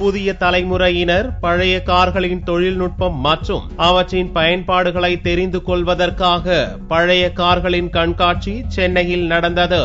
புதிய தலைமுறையினர் பழைய கார்களின் தொழில்நுட்பம் மற்றும் அவற்றின் பயன்பாடுகளை தெரிந்து கொள்வதற்காக பழைய கார்களின் கண்காட்சி சென்னையில் நடந்தது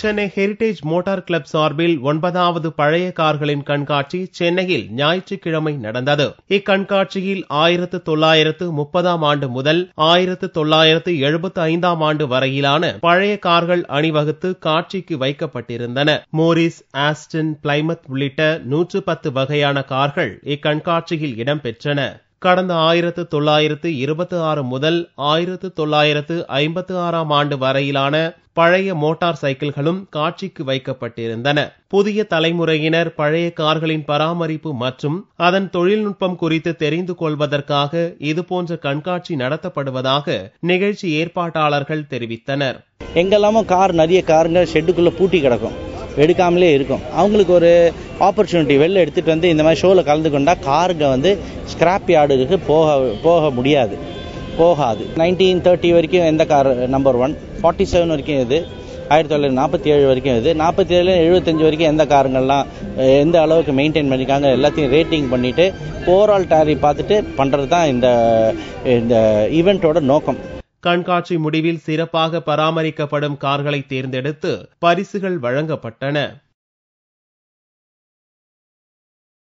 சென்னை ஹெரிட்டேஜ் மோட்டார் கிளப் சார்பில் ஒன்பதாவது பழைய கார்களின் கண்காட்சி சென்னையில் ஞாயிற்றுக்கிழமை நடந்தது இக்கண்காட்சியில் ஆயிரத்து தொள்ளாயிரத்து முப்பதாம் ஆண்டு முதல் ஆயிரத்து தொள்ளாயிரத்து எழுபத்து ஐந்தாம் ஆண்டு வரையிலான பழைய கார்கள் அணிவகுத்து காட்சிக்கு வைக்கப்பட்டிருந்தன மோரிஸ் ஆஸ்டன் பிளைமத் உள்ளிட்ட நூற்று பத்து வகையான கார்கள் இக்கண்காட்சியில் இடம்பெற்றன கடந்த ஆயிரத்து தொள்ளாயிரத்து இருபத்தி ஆறு முதல் ஆயிரத்து தொள்ளாயிரத்து ஐம்பத்து ஆறாம் ஆண்டு வரையிலான பழைய மோட்டார் சைக்கிள்களும் காட்சிக்கு வைக்கப்பட்டிருந்தன புதிய தலைமுறையினர் பழைய கார்களின் பராமரிப்பு மற்றும் அதன் தொழில்நுட்பம் குறித்து தெரிந்து கொள்வதற்காக இதுபோன்ற கண்காட்சி நடத்தப்படுவதாக நிகழ்ச்சி ஏற்பாட்டாளர்கள் தெரிவித்தனர் எங்கெல்லாமோ கார் நிறைய காருங்க ஷெட்டுக்குள்ள பூட்டி கிடக்கும் எடுக்காமலே இருக்கும் அவங்களுக்கு ஒரு ஆப்பர்ச்சுனிட்டி வெளில எடுத்துகிட்டு வந்து இந்த மாதிரி ஷோவில் கலந்து கொண்டால் காருங்க வந்து ஸ்கிராப் யார்டுக்கு போக போக முடியாது போகாது நைன்டீன் தேர்ட்டி வரைக்கும் எந்த car number one forty seven வரைக்கும் இது ஆயிரத்தி தொள்ளாயிரத்தி நாற்பத்தி ஏழு வரைக்கும் இது நாற்பத்தி ஏழு எழுபத்தஞ்சு வரைக்கும் எந்த காருங்கள்லாம் எந்த அளவுக்கு மெயின்டைன் பண்ணிக்காங்க எல்லாத்தையும் ரேட்டிங் பண்ணிவிட்டு ஓவரால் டேரி பார்த்துட்டு பண்ணுறது தான் இந்த இந்த ஈவெண்ட்டோட நோக்கம் கண்காட்சி முடிவில் சிறப்பாக பராமரிக்கப்படும் கார்களை தேர்ந்தெடுத்து பரிசுகள் வழங்கப்பட்டன